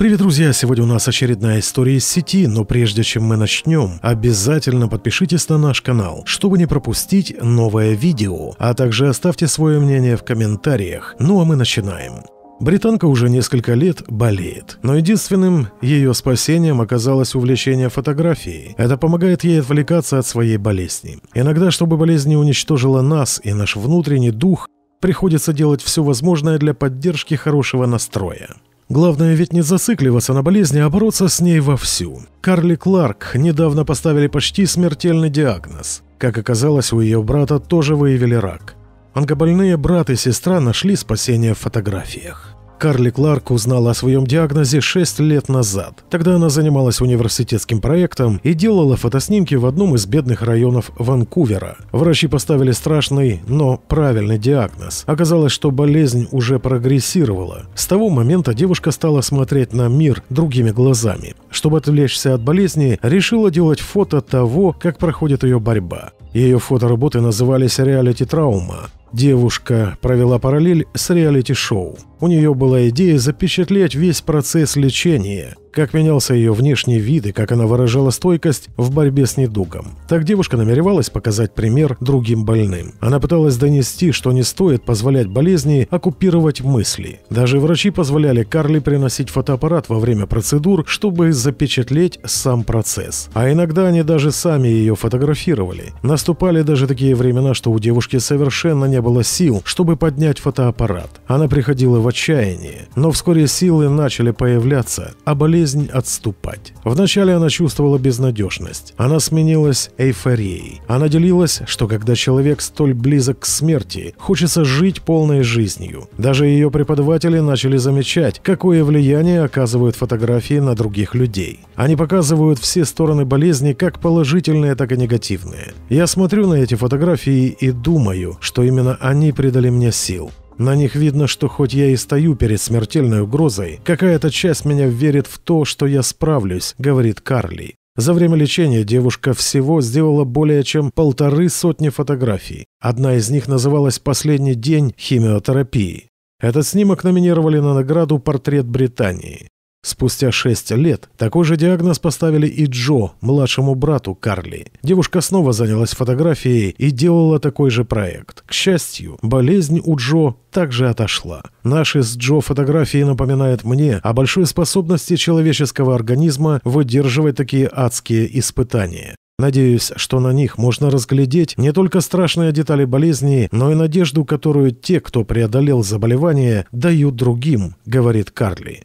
Привет, друзья! Сегодня у нас очередная история из сети, но прежде чем мы начнем, обязательно подпишитесь на наш канал, чтобы не пропустить новое видео, а также оставьте свое мнение в комментариях. Ну а мы начинаем. Британка уже несколько лет болеет, но единственным ее спасением оказалось увлечение фотографией. Это помогает ей отвлекаться от своей болезни. Иногда, чтобы болезнь не уничтожила нас и наш внутренний дух, приходится делать все возможное для поддержки хорошего настроя. Главное ведь не зацикливаться на болезни, а бороться с ней вовсю. Карли Кларк недавно поставили почти смертельный диагноз. Как оказалось, у ее брата тоже выявили рак. Онкобольные брат и сестра нашли спасение в фотографиях. Карли Кларк узнала о своем диагнозе 6 лет назад. Тогда она занималась университетским проектом и делала фотоснимки в одном из бедных районов Ванкувера. Врачи поставили страшный, но правильный диагноз. Оказалось, что болезнь уже прогрессировала. С того момента девушка стала смотреть на мир другими глазами. Чтобы отвлечься от болезни, решила делать фото того, как проходит ее борьба. Ее фотоработы назывались «Реалити-траума». Девушка провела параллель с реалити-шоу. У нее была идея запечатлеть весь процесс лечения – как менялся ее внешний вид и как она выражала стойкость в борьбе с недугом. Так девушка намеревалась показать пример другим больным. Она пыталась донести, что не стоит позволять болезни оккупировать мысли. Даже врачи позволяли Карли приносить фотоаппарат во время процедур, чтобы запечатлеть сам процесс. А иногда они даже сами ее фотографировали. Наступали даже такие времена, что у девушки совершенно не было сил, чтобы поднять фотоаппарат. Она приходила в отчаяние, но вскоре силы начали появляться, а болезнь болезнь отступать. Вначале она чувствовала безнадежность. Она сменилась эйфорией. Она делилась, что когда человек столь близок к смерти, хочется жить полной жизнью. Даже ее преподаватели начали замечать, какое влияние оказывают фотографии на других людей. Они показывают все стороны болезни, как положительные, так и негативные. Я смотрю на эти фотографии и думаю, что именно они придали мне сил. На них видно, что хоть я и стою перед смертельной угрозой, какая-то часть меня верит в то, что я справлюсь, говорит Карли. За время лечения девушка всего сделала более чем полторы сотни фотографий. Одна из них называлась «Последний день химиотерапии». Этот снимок номинировали на награду «Портрет Британии». Спустя шесть лет такой же диагноз поставили и Джо, младшему брату Карли. Девушка снова занялась фотографией и делала такой же проект. К счастью, болезнь у Джо также отошла. Наши с Джо фотографии напоминают мне о большой способности человеческого организма выдерживать такие адские испытания. Надеюсь, что на них можно разглядеть не только страшные детали болезни, но и надежду, которую те, кто преодолел заболевание, дают другим, говорит Карли.